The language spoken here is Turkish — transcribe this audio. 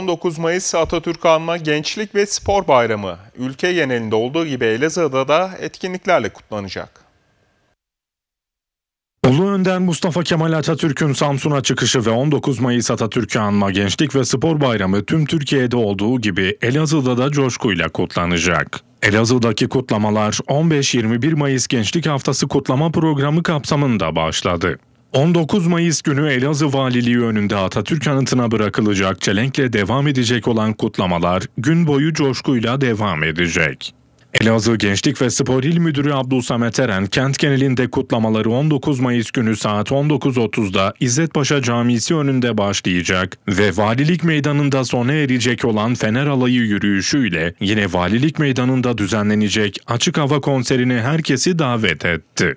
19 Mayıs Atatürk Anma Gençlik ve Spor Bayramı ülke genelinde olduğu gibi Elazığ'da da etkinliklerle kutlanacak. Ulu Önder Mustafa Kemal Atatürk'ün Samsun'a çıkışı ve 19 Mayıs Atatürk'ü anma Gençlik ve Spor Bayramı tüm Türkiye'de olduğu gibi Elazığ'da da coşkuyla kutlanacak. Elazığ'daki kutlamalar 15-21 Mayıs Gençlik Haftası kutlama programı kapsamında başladı. 19 Mayıs günü Elazığ Valiliği önünde Atatürk anıtına bırakılacak çelenkle devam edecek olan kutlamalar gün boyu coşkuyla devam edecek. Elazığ Gençlik ve Spor İl Müdürü Abdülsamet Eren, kent genelinde kutlamaları 19 Mayıs günü saat 19.30'da İzzet Paşa Camisi önünde başlayacak ve Valilik Meydanı'nda sona erecek olan Fener Alayı yürüyüşüyle yine Valilik Meydanı'nda düzenlenecek açık hava konserine herkesi davet etti.